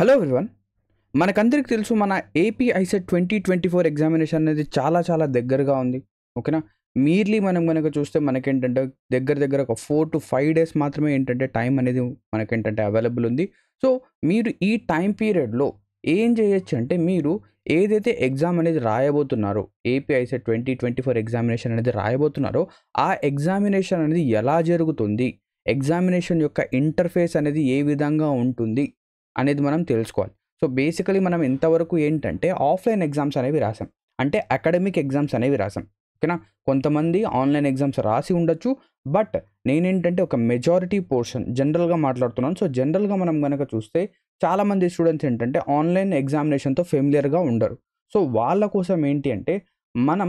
hello everyone మనకందరికి తెలుసు మన AP ICET twenty twenty four examination అనేది చాలా చాలా దగ్గరగా ఉంది ఓకేనా మీర్లీ మనం కనుక చూస్తే మనకేంటంటే దగ్గర దగ్గర ఒక ఫోర్ టు ఫైవ్ డేస్ మాత్రమే ఏంటంటే టైం అనేది మనకేంటంటే అవైలబుల్ ఉంది సో మీరు ఈ టైం పీరియడ్లో ఏం చేయొచ్చు అంటే మీరు ఏదైతే ఎగ్జామ్ అనేది రాయబోతున్నారో AP ICET twenty twenty four examination అనేది రాయబోతున్నారో ఆ ఎగ్జామినేషన్ అనేది ఎలా జరుగుతుంది ఎగ్జామినేషన్ యొక్క ఇంటర్ఫేస్ అనేది ఏ విధంగా ఉంటుంది అనేది మనం తెలుసుకోవాలి సో బేసికలీ మనం ఇంతవరకు ఏంటంటే ఆఫ్లైన్ ఎగ్జామ్స్ అనేవి రాసాం అంటే అకాడమిక్ ఎగ్జామ్స్ అనేవి రాసాం ఓకేనా కొంతమంది ఆన్లైన్ ఎగ్జామ్స్ రాసి ఉండొచ్చు బట్ నేనేంటంటే ఒక మెజారిటీ పోర్షన్ జనరల్గా మాట్లాడుతున్నాను సో జనరల్గా మనం కనుక చూస్తే చాలామంది స్టూడెంట్స్ ఏంటంటే ఆన్లైన్ ఎగ్జామినేషన్తో ఫెమిలియర్గా ఉండరు సో వాళ్ళ కోసం ఏంటి అంటే మనం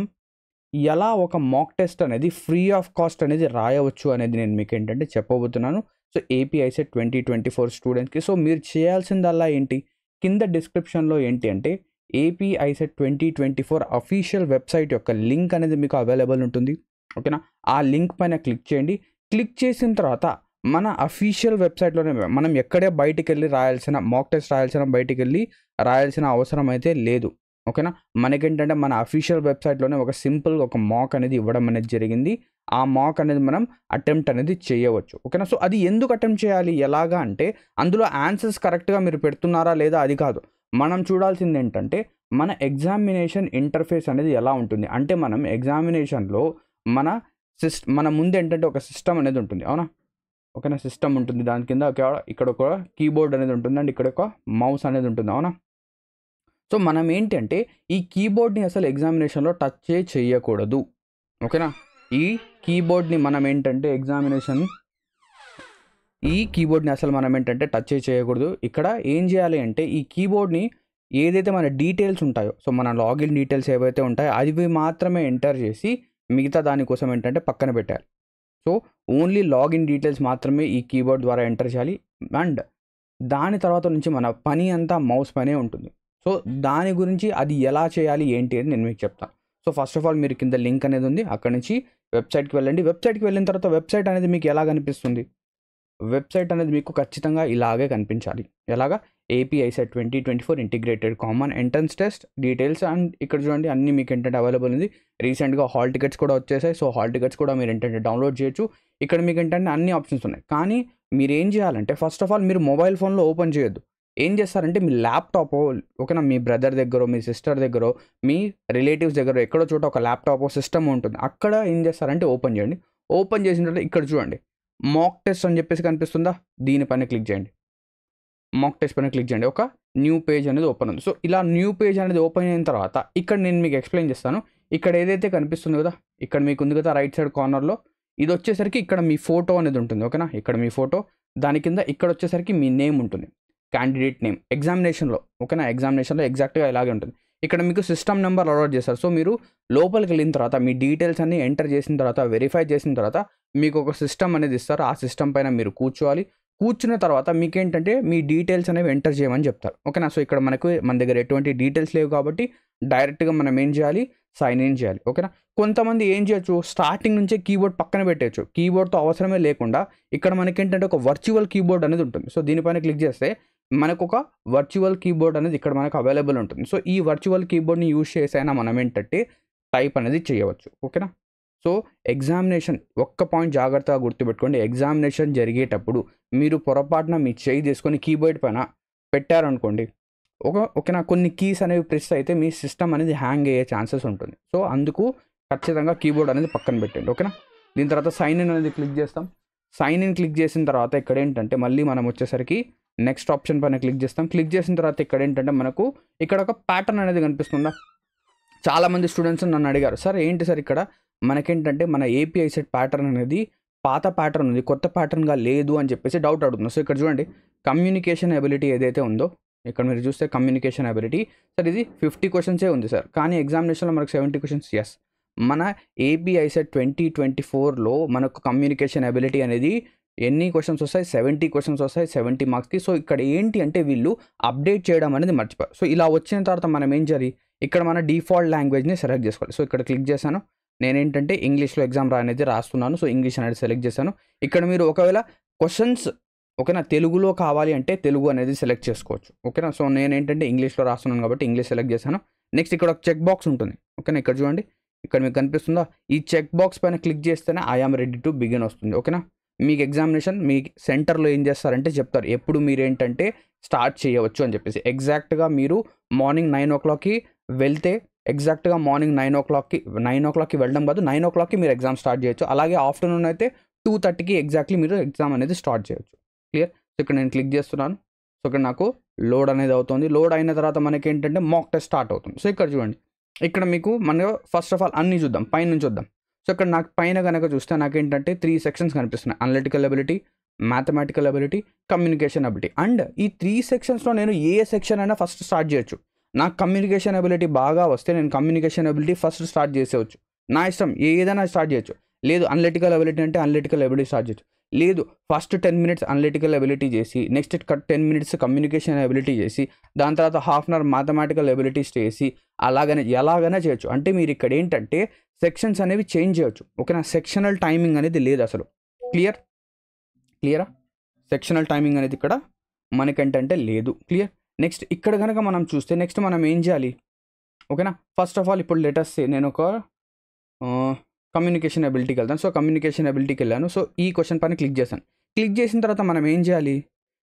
ఎలా ఒక మాక్ టెస్ట్ అనేది ఫ్రీ ఆఫ్ కాస్ట్ అనేది రాయవచ్చు అనేది నేను మీకు ఏంటంటే చెప్పబోతున్నాను so AP ICET twenty twenty four స్టూడెంట్స్కి సో మీరు చేయాల్సిందల్లా ఏంటి కింద డిస్క్రిప్షన్లో ఏంటి అంటే AP ICET twenty twenty four official website యొక్క లింక్ అనేది మీకు అవైలబుల్ ఉంటుంది ఓకేనా ఆ లింక్ పైన క్లిక్ చేయండి క్లిక్ చేసిన తర్వాత మన అఫీషియల్ వెబ్సైట్లోనే మనం ఎక్కడే బయటికి వెళ్ళి రాయాల్సిన మాక్ టెస్ట్ రాయాల్సిన బయటికి వెళ్ళి రాయాల్సిన అవసరం అయితే లేదు ఓకేనా మనకేంటంటే మన అఫీషియల్ వెబ్సైట్లోనే ఒక సింపుల్ ఒక మాక్ అనేది ఇవ్వడం అనేది జరిగింది ఆ మాక్ అనేది మనం అటెంప్ట్ అనేది చేయవచ్చు ఓకేనా సో అది ఎందుకు అటెంప్ట్ చేయాలి ఎలాగా అంటే అందులో ఆన్సర్స్ కరెక్ట్గా మీరు పెడుతున్నారా లేదా అది కాదు మనం చూడాల్సింది ఏంటంటే మన ఎగ్జామినేషన్ ఇంటర్ఫేస్ అనేది ఎలా ఉంటుంది అంటే మనం ఎగ్జామినేషన్లో మన సిస్ట మన ముందు ఏంటంటే ఒక సిస్టమ్ అనేది ఉంటుంది అవునా ఓకేనా సిస్టమ్ ఉంటుంది దాని కింద ఇక్కడ ఒక కీబోర్డ్ అనేది ఉంటుంది అండ్ ఇక్కడ ఒక మౌస్ అనేది ఉంటుంది అవునా సో మనం ఏంటంటే ఈ కీబోర్డ్ని అసలు ఎగ్జామినేషన్లో టచ్ చేయకూడదు ఓకేనా ఈ కీబోర్డ్ని మనం ఏంటంటే ఎగ్జామినేషన్ ఈ కీబోర్డ్ని అసలు మనం ఏంటంటే టచ్ చేయకూడదు ఇక్కడ ఏం చేయాలి అంటే ఈ కీబోర్డ్ని ఏదైతే మన డీటెయిల్స్ ఉంటాయో సో మన లాగిన్ డీటెయిల్స్ ఏవైతే ఉంటాయో అవి మాత్రమే ఎంటర్ చేసి మిగతా దానికోసం ఏంటంటే పక్కన పెట్టాలి సో ఓన్లీ లాగిన్ డీటెయిల్స్ మాత్రమే ఈ కీబోర్డ్ ద్వారా ఎంటర్ చేయాలి అండ్ దాని తర్వాత నుంచి మన పని అంతా మౌస్ పనే ఉంటుంది సో దాని గురించి అది ఎలా చేయాలి ఏంటి అని నేను మీకు చెప్తాను సో ఫస్ట్ ఆఫ్ ఆల్ మీరు కింద లింక్ అనేది ఉంది అక్కడ నుంచి వెబ్సైట్కి వెళ్ళండి వెబ్సైట్కి వెళ్ళిన తర్వాత వెబ్సైట్ అనేది మీకు ఎలా కనిపిస్తుంది వెబ్సైట్ అనేది మీకు ఖచ్చితంగా ఇలాగే కనిపించాలి ఎలాగా AP ICET twenty twenty four integrated common entrance test details and ఇక్కడ చూడండి అన్ని మీకు ఏంటంటే అవైలబుల్ ఉంది రీసెంట్గా హాల్ టికెట్స్ కూడా వచ్చేసాయి సో హాల్ టికెట్స్ కూడా మీరు ఏంటంటే డౌన్లోడ్ చేయొచ్చు ఇక్కడ మీకు ఏంటంటే అన్ని ఆప్షన్స్ ఉన్నాయి కానీ మీరు ఏం చేయాలంటే ఫస్ట్ ఆఫ్ ఆల్ మీరు మొబైల్ ఫోన్లో ఓపెన్ చేయొద్దు ఏం చేస్తారంటే మీ ల్యాప్టాప్ ఓకేనా మీ బ్రదర్ దగ్గర మీ సిస్టర్ దగ్గర మీ రిలేటివ్స్ దగ్గర ఎక్కడో చోట ఒక ల్యాప్టాప్ సిస్టమ్ ఉంటుంది అక్కడ ఏం చేస్తారంటే ఓపెన్ చేయండి ఓపెన్ చేసిన తర్వాత ఇక్కడ చూడండి మాక్ టెస్ట్ అని చెప్పేసి కనిపిస్తుందా దీనిపైన క్లిక్ చేయండి మాక్ టెస్ట్ పైన క్లిక్ చేయండి ఒక న్యూ పేజ్ అనేది ఓపెన్ ఉంది సో ఇలా న్యూ పేజ్ అనేది ఓపెన్ అయిన తర్వాత ఇక్కడ నేను మీకు ఎక్స్ప్లెయిన్ చేస్తాను ఇక్కడ ఏదైతే కనిపిస్తుంది కదా ఇక్కడ మీకు ఉంది కదా రైట్ సైడ్ కార్నర్లో ఇది వచ్చేసరికి ఇక్కడ మీ ఫోటో అనేది ఉంటుంది ఓకేనా ఇక్కడ మీ ఫోటో దాని కింద ఇక్కడ వచ్చేసరికి మీ నేమ్ ఉంటుంది క్యాండిడేట్ నేమ్ ఎగ్జామినేషన్లో ఓకేనా ఎగ్జామినేషన్లో ఎగ్జాక్ట్గా ఇలాగే ఉంటుంది ఇక్కడ మీకు సిస్టమ్ నెంబర్ అలౌట్ చేస్తారు సో మీరు లోపలికి వెళ్ళిన తర్వాత మీ డీటెయిల్స్ అన్ని ఎంటర్ చేసిన తర్వాత వెరిఫై చేసిన తర్వాత మీకు ఒక సిస్టమ్ అనేది ఇస్తారు ఆ సిస్టమ్ పైన మీరు కూర్చోవాలి కూర్చున్న తర్వాత మీకేంటంటే మీ డీటెయిల్స్ అనేవి ఎంటర్ చేయమని చెప్తారు ఓకేనా సో ఇక్కడ మనకు మన దగ్గర ఎటువంటి డీటెయిల్స్ లేవు కాబట్టి డైరెక్ట్గా మనం ఏం చేయాలి సైన్ ఇన్ చేయాలి ఓకేనా కొంతమంది ఏం చేయొచ్చు స్టార్టింగ్ నుంచే కీబోర్డ్ పక్కన పెట్టేయచ్చు కీబోర్డ్తో అవసరమే లేకుండా ఇక్కడ మనకి ఏంటంటే ఒక వర్చువల్ కీబోర్డ్ అనేది ఉంటుంది సో దీనిపైన క్లిక్ చేస్తే మనకు ఒక వర్చువల్ కీబోర్డ్ అనేది ఇక్కడ మనకు అవైలబుల్ ఉంటుంది సో ఈ వర్చువల్ కీబోర్డ్ని యూజ్ చేసైనా మనం ఏంటంటే టైప్ అనేది చేయవచ్చు ఓకేనా సో ఎగ్జామినేషన్ ఒక్క పాయింట్ జాగ్రత్తగా గుర్తుపెట్టుకోండి ఎగ్జామినేషన్ జరిగేటప్పుడు మీరు పొరపాటున మీ చేయి తీసుకొని కీబోర్డ్ పైన పెట్టారనుకోండి ఒక ఓకేనా కొన్ని కీస్ అనేవి ప్రెస్ అయితే మీ సిస్టమ్ అనేది హ్యాంగ్ అయ్యే ఛాన్సెస్ ఉంటుంది సో అందుకు ఖచ్చితంగా కీబోర్డ్ అనేది పక్కన పెట్టండి ఓకేనా దీని తర్వాత సైన్ ఇన్ అనేది క్లిక్ చేస్తాం సైన్ ఇన్ క్లిక్ చేసిన తర్వాత ఇక్కడ ఏంటంటే మళ్ళీ మనం వచ్చేసరికి నెక్స్ట్ ఆప్షన్ పైన క్లిక్ చేస్తాం క్లిక్ చేసిన తర్వాత ఇక్కడ ఏంటంటే మనకు ఇక్కడ ఒక ప్యాటర్న్ అనేది కనిపిస్తుందా చాలామంది స్టూడెంట్స్ నన్ను అడిగారు సార్ ఏంటి సార్ ఇక్కడ మనకేంటంటే మన ఏపీఐ సెట్ ప్యాటర్న్ అనేది పాత ప్యాటర్న్ ఉంది కొత్త ప్యాటర్న్గా లేదు అని చెప్పేసి డౌట్ అడుగుతున్నాం సో ఇక్కడ చూడండి కమ్యూనికేషన్ ఎబిలిటీ ఏదైతే ఉందో ఇక్కడ మీరు చూస్తే కమ్యూనికేషన్ అబిలిటీ సార్ ఇది ఫిఫ్టీ క్వశ్చన్సే ఉంది సార్ కానీ ఎగ్జామినేషన్లో మనకు సెవెంటీ క్వశ్చన్స్ ఎస్ మన సెట్ ట్వంటీ ట్వంటీ ఫోర్లో మనకు కమ్యూనికేషన్ అబిలిటీ అనేది ఎన్ని క్వశ్చన్స్ వస్తాయి సెవెంటీ క్వశ్చన్స్ వస్తాయి సెవెంటీ మార్క్స్కి సో ఇక్కడ ఏంటి అంటే వీళ్ళు అప్డేట్ చేయడం అనేది మర్చిపోయారు సో ఇలా వచ్చిన తర్వాత మనం ఏం చేయాలి ఇక్కడ మన డిఫాల్ట్ లాంగ్వేజ్ని సెలెక్ట్ చేసుకోవాలి సో ఇక్కడ క్లిక్ చేశాను నేనేంటంటే ఇంగ్లీష్లో ఎగ్జామ్ రానేది రాస్తున్నాను సో ఇంగ్లీష్ అనేది సెలెక్ట్ చేశాను ఇక్కడ మీరు ఒకవేళ క్వశ్చన్స్ ఓకేనా తెలుగులో కావాలి అంటే తెలుగు అనేది సెలెక్ట్ చేసుకోవచ్చు ఓకేనా సో నేనేంటంటే ఇంగ్లీష్లో రాస్తున్నాను కాబట్టి ఇంగ్లీష్ సెలెక్ట్ చేశాను నెక్స్ట్ ఇక్కడ ఒక చెక్ బాక్స్ ఉంటుంది ఓకేనా ఇక్కడ చూడండి ఇక్కడ మీకు కనిపిస్తుందా ఈ చెక్ బాక్స్ పైన క్లిక్ చేస్తేనే ఐఆమ్ రెడీ టు బిగిన్ వస్తుంది ఓకేనా మీకు ఎగ్జామినేషన్ మీ సెంటర్లో ఏం చేస్తారంటే చెప్తారు ఎప్పుడు మీరు ఏంటంటే స్టార్ట్ చేయవచ్చు అని చెప్పేసి ఎగ్జాక్ట్గా మీరు మార్నింగ్ నైన్ ఓ క్లాక్కి వెళ్తే ఎగ్జాక్ట్గా మార్నింగ్ నైన్ ఓ క్లాక్కి నైన్ ఓ క్లాక్కి వెళ్ళడం కాదు నైన్ ఓ క్లాక్కి మీరు ఎగ్జామ్ స్టార్ట్ చేయొచ్చు అలాగే ఆఫ్టర్నూన్ అయితే టూ థర్టీకి ఎగ్జాక్ట్లీ మీరు ఎగ్జామ్ అనేది స్టార్ట్ చేయొచ్చు క్లియర్ సో ఇక్కడ నేను క్లిక్ చేస్తున్నాను సో ఇక్కడ నాకు లోడ్ అనేది అవుతుంది లోడ్ అయిన తర్వాత మనకి ఏంటంటే మాక్ టెస్ట్ స్టార్ట్ అవుతుంది సో ఇక్కడ చూడండి ఇక్కడ మీకు మనం ఫస్ట్ ఆఫ్ ఆల్ అన్నీ చూద్దాం పైన చూద్దాం సో ఇక్కడ నాకు పైన కనుక చూస్తే నాకేంటంటే త్రీ సెక్షన్స్ కనిపిస్తున్నాయి analytical ability mathematical ability communication ability and ఈ త్రీ సెక్షన్స్లో నేను ఏ సెక్షన్ అయినా ఫస్ట్ స్టార్ట్ చేయొచ్చు నాకు కమ్యూనికేషన్ అబిలిటీ బాగా వస్తే నేను కమ్యూనికేషన్ అబిలిటీ ఫస్ట్ స్టార్ట్ చేసేవచ్చు నా ఇష్టం ఏదైనా స్టార్ట్ చేయొచ్చు లేదు అనలిటికల్ అబిలిటీ అంటే అనలిటికల్ అబిలిటీ స్టార్ట్ చేయొచ్చు లేదు first ten minutes analytical ability చేసి next ten minutes communication ability చేసి దాని తర్వాత half an hour mathematical abilities చేసి అలాగనే ఎలాగైనా చేయొచ్చు అంటే మీరు ఇక్కడ ఏంటంటే సెక్షన్స్ అనేవి చేంజ్ చేయొచ్చు ఓకేనా సెక్షనల్ టైమింగ్ అనేది లేదు అసలు క్లియర్ క్లియరా సెక్షనల్ టైమింగ్ అనేది ఇక్కడ మనకేంటంటే లేదు క్లియర్ నెక్స్ట్ ఇక్కడ కనుక మనం చూస్తే నెక్స్ట్ మనం ఏం చేయాలి ఓకేనా ఫస్ట్ ఆఫ్ ఆల్ ఇప్పుడు లెటర్స్ నేను ఒక కమ్యూనికేషన్ అబిలిటీకి వెళ్తాను సో కమ్యూనికేషన్ అబిలిటీకి వెళ్ళాను సో ఈ క్వశ్చన్ పైన క్లిక్ చేశాను క్లిక్ చేసిన తర్వాత మనం ఏం చేయాలి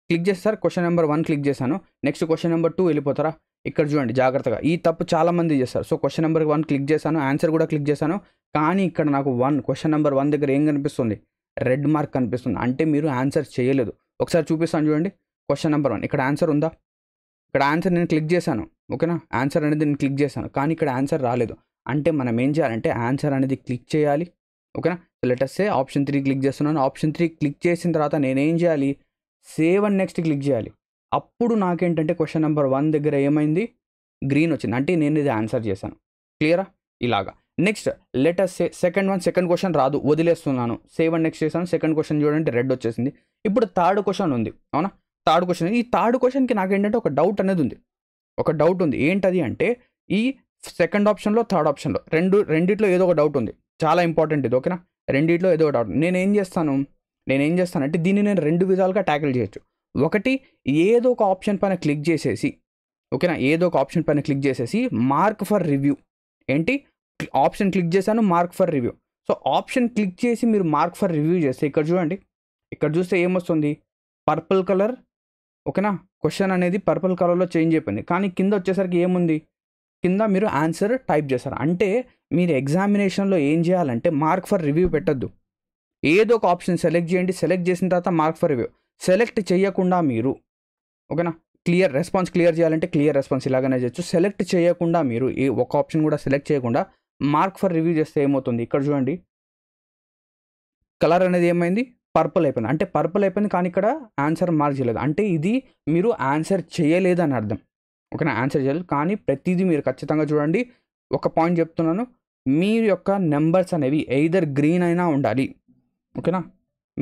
క్లిక్ చేస్తే sir question number one click చేశాను నెక్స్ట్ క్వశ్చన్ నెంబర్ టూ వెళ్ళిపోతారా ఇక్కడ చూడండి జాగ్రత్తగా ఈ తప్పు చాలామంది చేస్తారు so question number one click చేశాను ఆన్సర్ కూడా క్లిక్ చేశాను కానీ ఇక్కడ నాకు వన్ క్వశ్చన్ నెంబర్ వన్ దగ్గర ఏం కనిపిస్తుంది రెడ్ మార్క్ కనిపిస్తుంది అంటే మీరు ఆన్సర్ చేయలేదు ఒకసారి చూపిస్తాను చూడండి క్వశ్చన్ నెంబర్ వన్ ఇక్కడ ఆన్సర్ ఉందా ఇక్కడ ఆన్సర్ నేను క్లిక్ చేశాను ఓకేనా ఆన్సర్ అనేది నేను క్లిక్ చేశాను కానీ ఇక్కడ ఆన్సర్ రాలేదు అంటే మనం ఏం చేయాలంటే ఆన్సర్ అనేది క్లిక్ చేయాలి ఓకేనా లెటర్సే ఆప్షన్ త్రీ క్లిక్ చేస్తున్నాను ఆప్షన్ త్రీ క్లిక్ చేసిన తర్వాత నేనేం చేయాలి సేవ్ అండ్ నెక్స్ట్ క్లిక్ చేయాలి అప్పుడు నాకేంటంటే క్వశ్చన్ నెంబర్ వన్ దగ్గర ఏమైంది గ్రీన్ వచ్చింది అంటే నేను ఇది ఆన్సర్ చేశాను క్లియరా ఇలాగా next letters second one second question రాదు వదిలేస్తున్నాను సేవ్ అండ్ నెక్స్ట్ చేశాను సెకండ్ క్వశ్చన్ చూడండి రెడ్ వచ్చేసింది ఇప్పుడు థర్డ్ క్వశ్చన్ ఉంది అవునా థర్డ్ క్వశ్చన్ ఈ థర్డ్ క్వశ్చన్కి నాకేంటంటే ఒక డౌట్ అనేది ఉంది ఒక డౌట్ ఉంది ఏంటది అంటే ఈ సెకండ్ ఆప్షన్లో థర్డ్ ఆప్షన్లో రెండు రెండిట్లో ఏదో ఒక డౌట్ ఉంది చాలా ఇంపార్టెంట్ ఇది ఓకేనా రెండిట్లో ఏదో ఒక డౌట్ నేను ఏం చేస్తాను నేను ఏం చేస్తాను అంటే దీన్ని నేను రెండు విధాలుగా ట్యాకిల్ చేయొచ్చు ఒకటి ఏదో ఒక ఆప్షన్ పైన క్లిక్ చేసేసి ఓకేనా ఏదో ఒక ఆప్షన్ పైన క్లిక్ చేసేసి మార్క్ ఫర్ రివ్యూ ఏంటి ఆప్షన్ క్లిక్ చేశాను mark for review so option click చేసి మీరు మార్క్ ఫర్ రివ్యూ చేస్తే ఇక్కడ చూడండి ఇక్కడ చూస్తే ఏమొస్తుంది పర్పుల్ కలర్ ఓకేనా క్వశ్చన్ అనేది పర్పుల్ కలర్లో చేంజ్ అయిపోయింది కానీ కింద వచ్చేసరికి ఏముంది కింద మీరు ఆన్సర్ టైప్ చేస్తారు అంటే మీరు ఎగ్జామినేషన్లో ఏం చేయాలంటే మార్క్ ఫర్ రివ్యూ పెట్టద్దు ఏదో ఒక ఆప్షన్ సెలెక్ట్ చేయండి సెలెక్ట్ చేసిన తర్వాత మార్క్ ఫర్ రివ్యూ సెలెక్ట్ చేయకుండా మీరు ఓకేనా క్లియర్ రెస్పాన్స్ క్లియర్ చేయాలంటే క్లియర్ రెస్పాన్స్ ఇలాగనే చేయొచ్చు సెలెక్ట్ చేయకుండా మీరు ఏ ఒక ఆప్షన్ కూడా సెలెక్ట్ చేయకుండా మార్క్ ఫర్ రివ్యూ చేస్తే ఏమవుతుంది ఇక్కడ చూడండి కలర్ అనేది ఏమైంది పర్పుల్ అయిపోయింది అంటే పర్పుల్ అయిపోయింది కానీ ఇక్కడ ఆన్సర్ మార్క్ చేయలేదు అంటే ఇది మీరు ఆన్సర్ చేయలేదని అర్థం ఓకేనా ఆన్సర్ చేయాలి కానీ ప్రతిదీ మీరు ఖచ్చితంగా చూడండి ఒక పాయింట్ చెప్తున్నాను మీ యొక్క నెంబర్స్ అనేవి ఎయిదర్ గ్రీన్ అయినా ఉండాలి ఓకేనా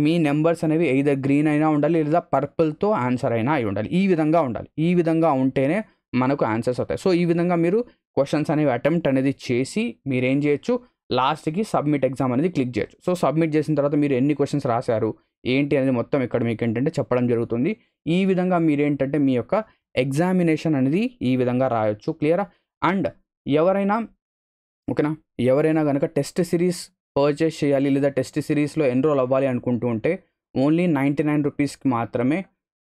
మీ నెంబర్స్ అనేవి ఎయిదర్ గ్రీన్ అయినా ఉండాలి లేదా పర్పుల్తో ఆన్సర్ అయినా అయి ఉండాలి ఈ విధంగా ఉండాలి ఈ విధంగా ఉంటేనే మనకు ఆన్సర్స్ అవుతాయి సో ఈ విధంగా మీరు క్వశ్చన్స్ అనేవి అటెంప్ట్ అనేది చేసి మీరేం చేయొచ్చు లాస్ట్కి సబ్మిట్ ఎగ్జామ్ అనేది క్లిక్ చేయొచ్చు సో సబ్మిట్ చేసిన తర్వాత మీరు ఎన్ని క్వశ్చన్స్ రాశారు ఏంటి అనేది మొత్తం ఇక్కడ మీకు ఏంటంటే చెప్పడం జరుగుతుంది ఈ విధంగా మీరేంటంటే మీ యొక్క ఎగ్జామినేషన్ అనేది ఈ విధంగా రాయొచ్చు క్లియరా అండ్ ఎవరైనా ఓకేనా ఎవరైనా కనుక టెస్ట్ సిరీస్ పర్చేస్ చేయాలి లేదా టెస్ట్ సిరీస్లో ఎన్రోల్ అవ్వాలి అనుకుంటూ ఉంటే ఓన్లీ నైంటీ నైన్ రూపీస్కి మాత్రమే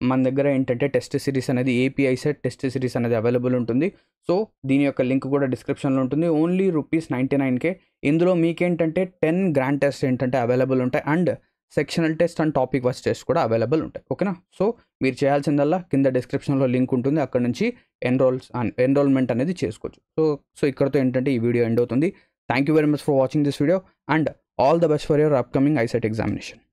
మన దగ్గర ఏంటంటే టెస్ట్ సిరీస్ అనేది ఏపీఐ సెట్ టెస్ట్ సిరీస్ అనేది అవైలబుల్ ఉంటుంది సో దీని యొక్క లింక్ కూడా డిస్క్రిప్షన్లో ఉంటుంది ఓన్లీ రూపీస్ నైంటీ నైన్కే ఇందులో మీకేంటంటే టెన్ గ్రాండ్ టెస్ట్ ఏంటంటే అవైలబుల్ ఉంటాయి and sectional test and topic wise test కూడా అవైలబుల్ ఉంటాయి ఓకేనా సో మీరు చేయాల్సిందల్లా కింద డిస్క్రిప్షన్లో లింక్ ఉంటుంది అక్కడ నుంచి ఎన్రోల్స్ ఎన్రోల్మెంట్ అనేది చేసుకోవచ్చు సో సో ఇక్కడతో ఏంటంటే ఈ వీడియో ఎండ్ అవుతుంది thank you very much for watching this video and all the best for your upcoming ICET examination